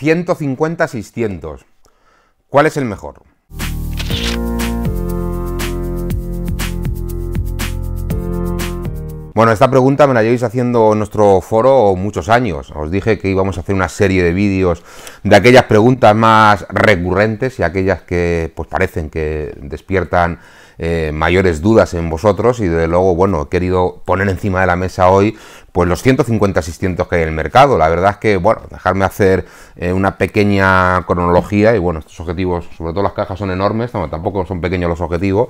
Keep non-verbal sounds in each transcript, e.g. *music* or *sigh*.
150-600. ¿Cuál es el mejor? Bueno, esta pregunta me la lleváis haciendo en nuestro foro muchos años. Os dije que íbamos a hacer una serie de vídeos de aquellas preguntas más recurrentes y aquellas que pues parecen que despiertan eh, mayores dudas en vosotros y desde luego, bueno, he querido poner encima de la mesa hoy pues los 150 600 que hay en el mercado. La verdad es que, bueno, dejarme hacer eh, una pequeña cronología, y bueno, estos objetivos, sobre todo las cajas son enormes, tampoco son pequeños los objetivos,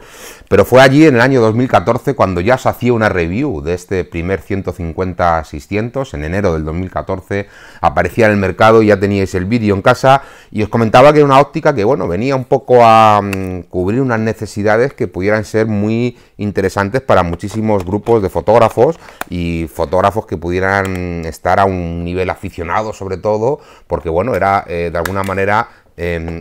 pero fue allí en el año 2014 cuando ya se hacía una review de este primer 150 600 en enero del 2014 aparecía en el mercado y ya teníais el vídeo en casa, y os comentaba que era una óptica que, bueno, venía un poco a mm, cubrir unas necesidades que pudieran ser muy interesantes para muchísimos grupos de fotógrafos y fotógrafos que pudieran estar a un nivel aficionado sobre todo, porque bueno, era eh, de alguna manera em,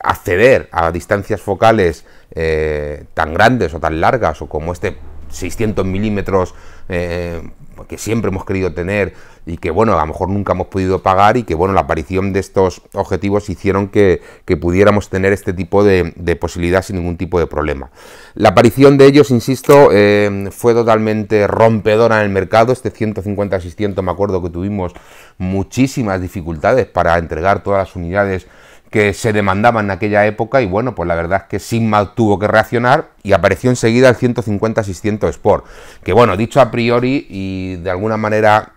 acceder a distancias focales eh, tan grandes o tan largas o como este 600 milímetros eh, que siempre hemos querido tener y que bueno, a lo mejor nunca hemos podido pagar y que bueno, la aparición de estos objetivos hicieron que, que pudiéramos tener este tipo de, posibilidad sin ningún tipo de problema. La aparición de ellos, insisto, eh, fue totalmente rompedora en el mercado, este 150-600 me acuerdo que tuvimos muchísimas dificultades para entregar todas las unidades que se demandaba en aquella época y bueno, pues la verdad es que Sigma tuvo que reaccionar y apareció enseguida el 150-600 Sport, que bueno, dicho a priori y de alguna manera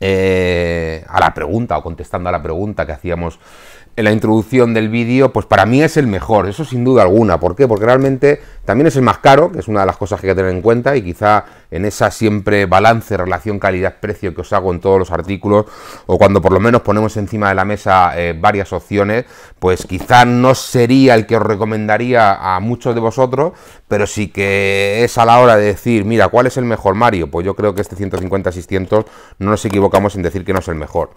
eh, a la pregunta o contestando a la pregunta que hacíamos en la introducción del vídeo, pues para mí es el mejor, eso sin duda alguna. ¿Por qué? Porque realmente también es el más caro, que es una de las cosas que hay que tener en cuenta y quizá en esa siempre balance, relación calidad-precio que os hago en todos los artículos o cuando por lo menos ponemos encima de la mesa eh, varias opciones, pues quizá no sería el que os recomendaría a muchos de vosotros, pero sí que es a la hora de decir, mira, ¿cuál es el mejor Mario? Pues yo creo que este 150-600 no nos equivocamos en decir que no es el mejor.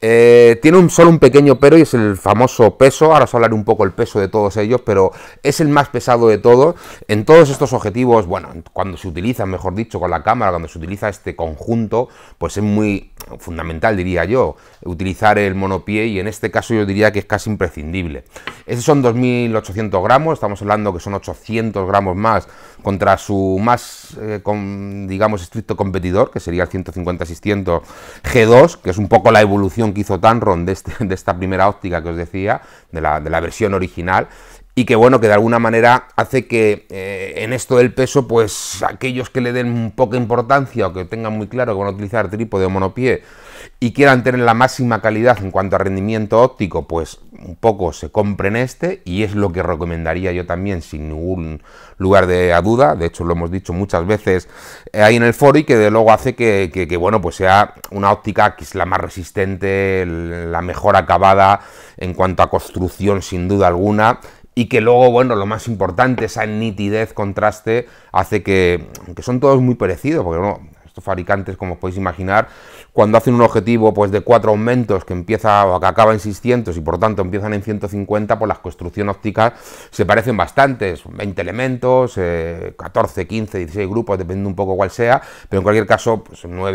Eh, tiene un, solo un pequeño pero y es el famoso peso, ahora os hablaré un poco el peso de todos ellos, pero es el más pesado de todos. En todos estos objetivos, bueno, cuando se utilizan, mejor dicho, con la cámara, cuando se utiliza este conjunto, pues es muy fundamental, diría yo, utilizar el monopie y en este caso yo diría que es casi imprescindible. esos son 2.800 gramos, estamos hablando que son 800 gramos más contra su más, eh, con, digamos, estricto competidor, que sería el 150-600 G2, que es un poco la evolución que hizo Tanron de, este, de esta primera óptica que os decía, de la, de la versión original, y que bueno, que de alguna manera hace que eh, en esto del peso, pues aquellos que le den poca importancia o que tengan muy claro que van a utilizar trípode o monopié y quieran tener la máxima calidad en cuanto a rendimiento óptico, pues un poco se compren este y es lo que recomendaría yo también sin ningún lugar de duda. De hecho, lo hemos dicho muchas veces eh, ahí en el foro y que de luego hace que, bueno, pues sea una óptica que es la más resistente, la mejor acabada en cuanto a construcción sin duda alguna y que luego, bueno, lo más importante, esa nitidez, contraste, hace que, que son todos muy parecidos, porque bueno, fabricantes, como os podéis imaginar, cuando hacen un objetivo pues, de cuatro aumentos que empieza o que acaba en 600 y por tanto empiezan en 150, por pues, las construcciones ópticas se parecen bastantes, 20 elementos, 14, 15, 16 grupos, depende un poco cuál sea, pero en cualquier caso, pues, 9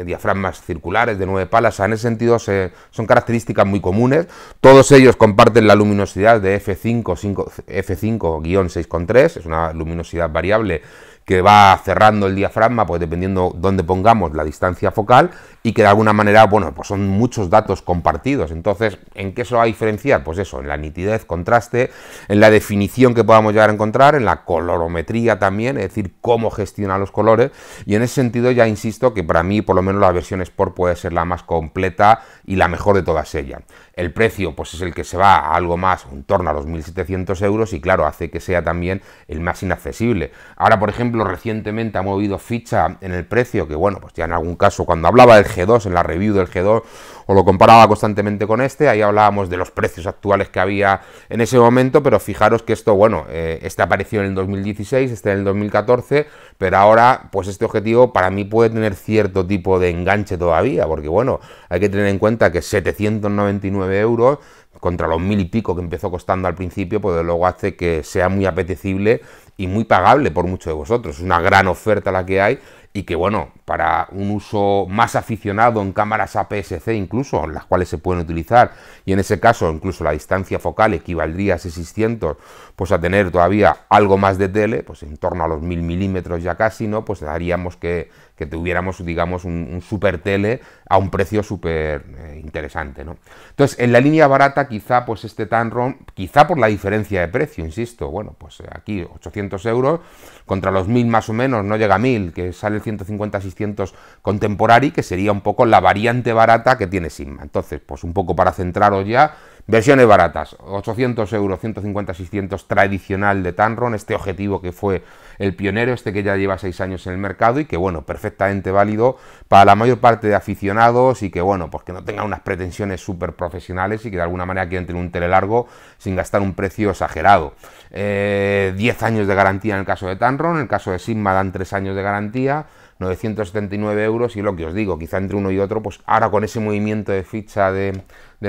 eh, diafragmas circulares de 9 palas, en ese sentido se, son características muy comunes, todos ellos comparten la luminosidad de F5, 5, F5-6,3, es una luminosidad variable que va cerrando el diafragma, pues dependiendo dónde pongamos la distancia focal, y que de alguna manera, bueno, pues son muchos datos compartidos. Entonces, ¿en qué se va a diferenciar? Pues eso, en la nitidez, contraste, en la definición que podamos llegar a encontrar, en la colorometría también, es decir, cómo gestiona los colores, y en ese sentido ya insisto que para mí, por lo menos la versión Sport puede ser la más completa y la mejor de todas ellas. El precio, pues es el que se va a algo más, en torno a los 1.700 euros, y claro, hace que sea también el más inaccesible. Ahora, por ejemplo, recientemente ha movido ficha en el precio, que bueno, pues ya en algún caso, cuando hablaba del G2, en la review del G2, o lo comparaba constantemente con este, ahí hablábamos de los precios actuales que había en ese momento, pero fijaros que esto, bueno, eh, este apareció en el 2016, este en el 2014, pero ahora, pues este objetivo para mí puede tener cierto tipo de enganche todavía, porque bueno, hay que tener en cuenta que 799 euros contra los mil y pico que empezó costando al principio, pues luego hace que sea muy apetecible y muy pagable por muchos de vosotros. Es una gran oferta la que hay y que, bueno, para un uso más aficionado en cámaras APS-C incluso, las cuales se pueden utilizar, y en ese caso incluso la distancia focal equivaldría a 600, pues a tener todavía algo más de tele, pues en torno a los 1000 milímetros ya casi, ¿no? Pues daríamos que que tuviéramos, digamos, un, super tele a un precio súper eh, interesante, ¿no? Entonces, en la línea barata, quizá, pues este Tanron, quizá por la diferencia de precio, insisto, bueno, pues eh, aquí 800 euros contra los 1000 más o menos, no llega a 1000, que sale el 150-600 Contemporary, que sería un poco la variante barata que tiene Sigma. Entonces, pues un poco para centraros ya, versiones baratas, 800 euros, 150-600 tradicional de Tanron, este objetivo que fue el pionero este que ya lleva seis años en el mercado y que, bueno, perfectamente válido para la mayor parte de aficionados y que, bueno, pues que no tenga unas pretensiones súper profesionales y que de alguna manera quieren tener un tele largo sin gastar un precio exagerado. 10 eh, años de garantía en el caso de Tanron, en el caso de Sigma dan 3 años de garantía. 979 euros y lo que os digo, quizá entre uno y otro, pues ahora con ese movimiento de ficha de,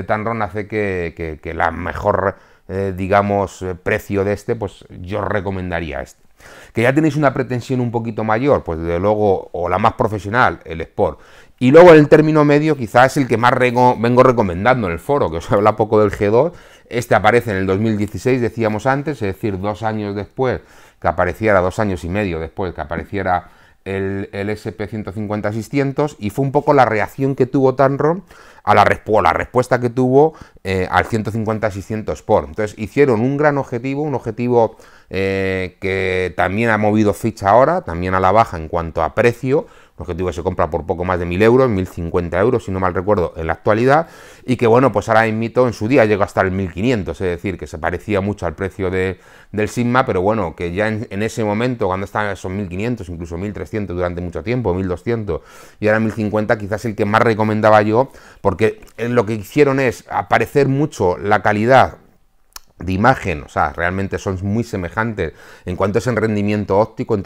Tanron hace que, la mejor, eh, digamos, eh, precio de este, pues yo recomendaría este. Que ya tenéis una pretensión un poquito mayor, pues desde luego, o la más profesional, el Sport. Y luego el término medio quizás es el que más vengo recomendando en el foro, que os *laughs* habla poco del G2. Este aparece en el 2016, decíamos antes, es decir, dos años después que apareciera, dos años y medio después que apareciera el, SP150-600 y fue un poco la reacción que tuvo Tanron a la, la respuesta que tuvo eh, al 150-600 Sport. Entonces hicieron un gran objetivo, un objetivo eh, que también ha movido ficha ahora, también a la baja en cuanto a precio, objetivo que se compra por poco más de 1.000 euros, 1.050 euros, si no mal recuerdo, en la actualidad, y que bueno, pues ahora Mito en su día llegó hasta el 1.500, es decir, que se parecía mucho al precio de, del Sigma, pero bueno, que ya en, ese momento, cuando estaban esos 1.500, incluso 1.300 durante mucho tiempo, 1.200, y ahora 1.050, quizás el que más recomendaba yo, porque lo que hicieron es aparecer mucho la calidad de imagen, o sea, realmente son muy semejantes en cuanto a ese rendimiento óptico, en,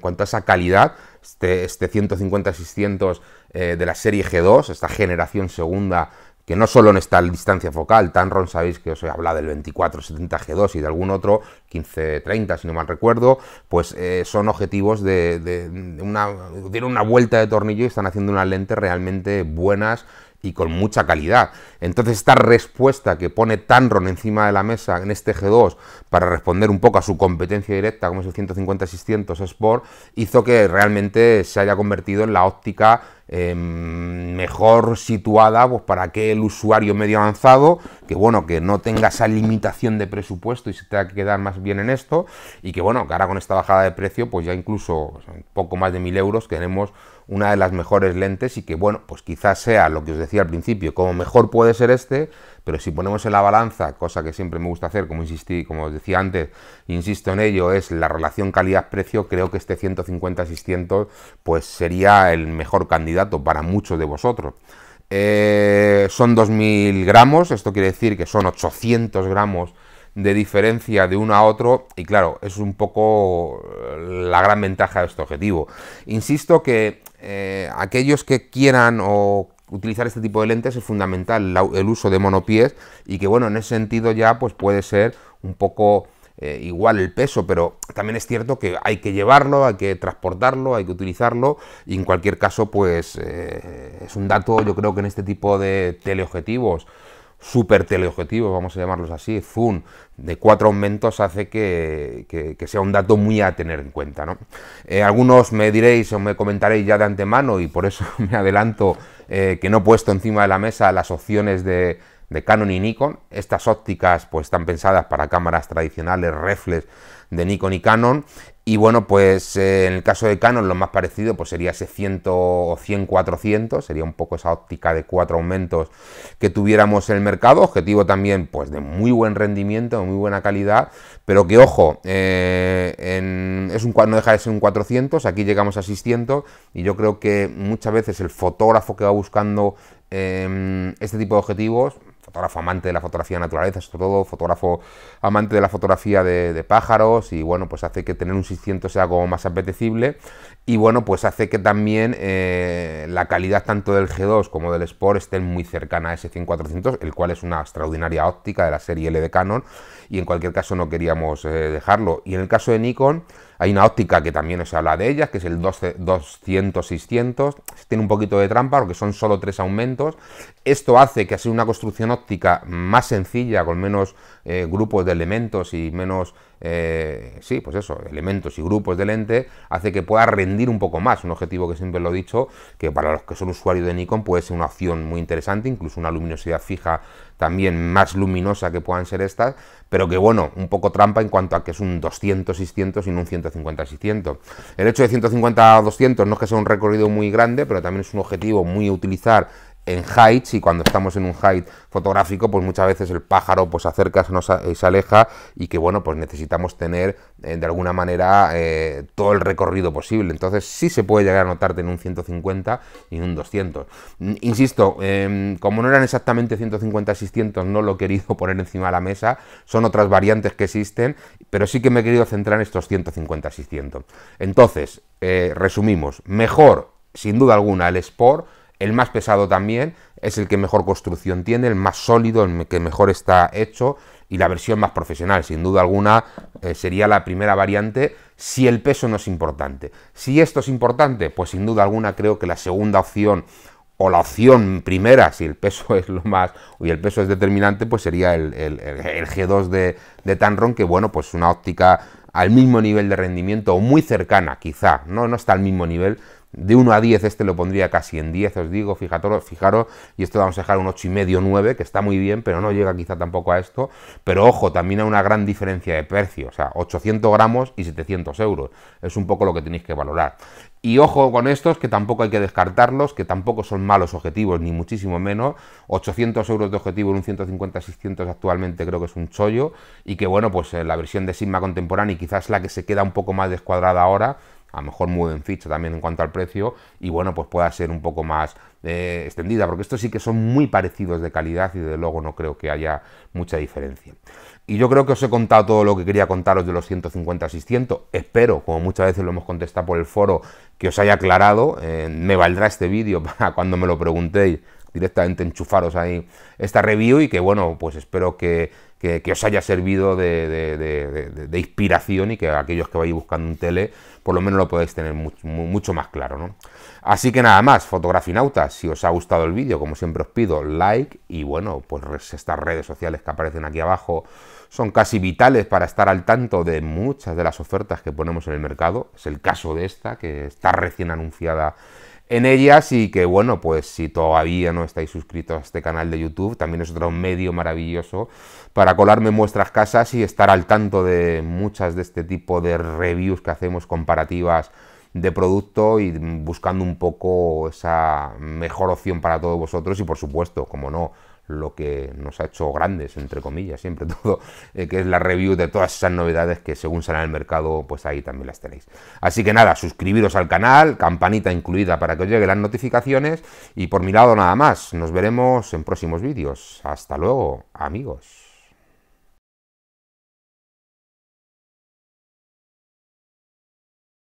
cuanto a esa calidad, este, 150-600 este eh, de la serie G2, esta generación segunda, que no solo en esta distancia focal, ron sabéis que os he hablado del 24-70G2 y de algún otro, 15-30 si no mal recuerdo, pues eh, son objetivos de, una, una vuelta de tornillo y están haciendo unas lentes realmente buenas y con mucha calidad. Entonces esta respuesta que pone Tanron encima de la mesa en este G2 para responder un poco a su competencia directa como es el 150-600 Sport hizo que realmente se haya convertido en la óptica em, mejor situada pues, para aquel usuario medio avanzado que bueno que no tenga esa limitación de presupuesto y se tenga que quedar más bien en esto y que bueno que ahora con esta bajada de precio pues ya incluso poco más de 1000 euros tenemos una de las mejores lentes y que, bueno, pues quizás sea lo que os decía al principio, como mejor puede ser este, pero si ponemos en la balanza, cosa que siempre me gusta hacer, como insistí, como os decía antes, insisto en ello, es la relación calidad-precio, creo que este 150-600 pues sería el mejor candidato para muchos de vosotros. Eh, son 2.000 gramos, esto quiere decir que son 800 gramos de diferencia de uno a otro y claro, es un poco eh, la gran ventaja de este objetivo. Insisto que eh, aquellos que quieran o utilizar este tipo de lentes es fundamental el uso de monopies y que bueno, en ese sentido ya pues puede ser un poco eh, igual el peso, pero también es cierto que hay que llevarlo, hay que transportarlo, hay que utilizarlo y en cualquier caso pues eh, es un dato yo creo que en este tipo de teleobjetivos super teleobjetivos, vamos a llamarlos así, zoom, de cuatro aumentos hace que, sea un dato muy a tener en cuenta. ¿no? Eh, algunos me diréis o me comentaréis ya de antemano, y por eso *laughs* me adelanto eh, que no he puesto encima de la mesa las opciones de, Canon y Nikon. Estas ópticas pues están pensadas para cámaras tradicionales reflex de Nikon y Canon y bueno, pues eh, en el caso de Canon lo más parecido pues sería ese 100 o 100 400, sería un poco esa óptica de cuatro aumentos que tuviéramos en el mercado, objetivo también pues de muy buen rendimiento, de muy buena calidad, pero que ojo, eh, es un, no deja de ser un 400, aquí llegamos a 600 y yo creo que muchas veces el fotógrafo que va buscando em, este tipo de objetivos fotógrafo amante de la fotografía de naturaleza, sobre todo, fotógrafo amante de la fotografía de, pájaros, y bueno, pues hace que tener un 600 sea como más apetecible, y bueno, pues hace que también eh, la calidad tanto del G2 como del Sport estén muy cercana a ese 100 el cual es una extraordinaria óptica de la serie L de Canon, y en cualquier caso no queríamos eh, dejarlo. Y en el caso de Nikon, hay una óptica que también os habla de ellas, que es el 200-600. Tiene un poquito de trampa porque son solo tres aumentos. Esto hace que sea una construcción óptica más sencilla, con menos eh, grupos de elementos y menos... Eh, sí, pues eso, elementos y grupos de lente, hace que pueda rendir un poco más, un objetivo que siempre lo he dicho, que para los que son usuarios de Nikon puede ser una opción muy interesante, incluso una luminosidad fija también más luminosa que puedan ser estas, pero que bueno, un poco trampa en cuanto a que es un 200-600 y no un 150-600. El hecho de 150-200 no es que sea un recorrido muy grande, pero también es un objetivo muy utilizar en heights y cuando estamos en un height fotográfico pues muchas veces el pájaro pues se acerca nos y eh, se aleja y que bueno pues necesitamos tener eh, de alguna manera eh, todo el recorrido posible entonces sí se puede llegar a notarte en un 150 y en un 200 mm, insisto em, como no eran exactamente 150 600 no lo he querido *laughs* poner encima de la mesa son otras variantes que existen pero sí que me he querido centrar en estos 150 600 entonces resumimos mejor sin duda alguna el sport el más pesado también es el que mejor construcción tiene, el más sólido, el que mejor está hecho y la versión más profesional, sin duda alguna, eh, sería la primera variante si el peso no es importante. Si esto es importante, pues sin duda alguna creo que la segunda opción o la opción primera, si el peso *laughs* es lo más, y el peso es determinante, pues sería el, G2 de, Tanron, que bueno, pues una óptica al mismo nivel de rendimiento o muy cercana, quizá, no, no está al mismo nivel, de 1 a 10, este lo pondría casi en 10, os digo, fijaros, fijaros, y esto vamos a dejar un 8 y medio, 9, que está muy bien, pero no llega quizá tampoco a esto, pero ojo, también hay una gran diferencia de precio, o sea, 800 gramos y 700 euros, es un poco lo que tenéis que valorar. Y ojo con estos, que tampoco hay que descartarlos, que tampoco son malos objetivos, ni muchísimo menos. 800 euros de objetivo en un 150-600 actualmente creo que es un chollo. Y que bueno, pues eh, la versión de Sigma contemporánea quizás la que se queda un poco más descuadrada ahora, a lo mejor mueven ficha también en cuanto al precio y bueno, pues pueda ser un poco más eh, extendida, porque estos sí que son muy parecidos de calidad y de luego no creo que haya mucha diferencia. Y yo creo que os he contado todo lo que quería contaros de los 150-600. Espero, como muchas veces lo hemos contestado por el foro, que os haya aclarado. Eh, me valdrá este vídeo *laughs* para cuando me lo preguntéis directamente enchufaros ahí esta review y que bueno, pues espero que, que, os haya servido de, inspiración y que aquellos que vais buscando un tele, por lo menos lo podéis tener mucho, más claro. ¿no? Así que nada más, fotografinautas, si os ha gustado el vídeo, como siempre os pido, like y bueno, pues estas redes sociales que aparecen aquí abajo son casi vitales para estar al tanto de muchas de las ofertas que ponemos en el mercado. Es el caso de esta, que está recién anunciada en ellas y que bueno, pues si todavía no estáis suscritos a este canal de YouTube, también es otro medio maravilloso para colarme en vuestras casas y estar al tanto de muchas de este tipo de reviews que hacemos comparativas de producto y buscando un poco esa mejor opción para todos vosotros y por supuesto, como no, lo que nos ha hecho grandes, entre comillas, siempre *laughs* todo, eh, que es la review de todas esas novedades que según salen al mercado, pues ahí también las tenéis. Así que nada, suscribiros al canal, campanita incluida para que os lleguen las notificaciones y por mi lado nada más, nos veremos en próximos vídeos. Hasta luego, amigos.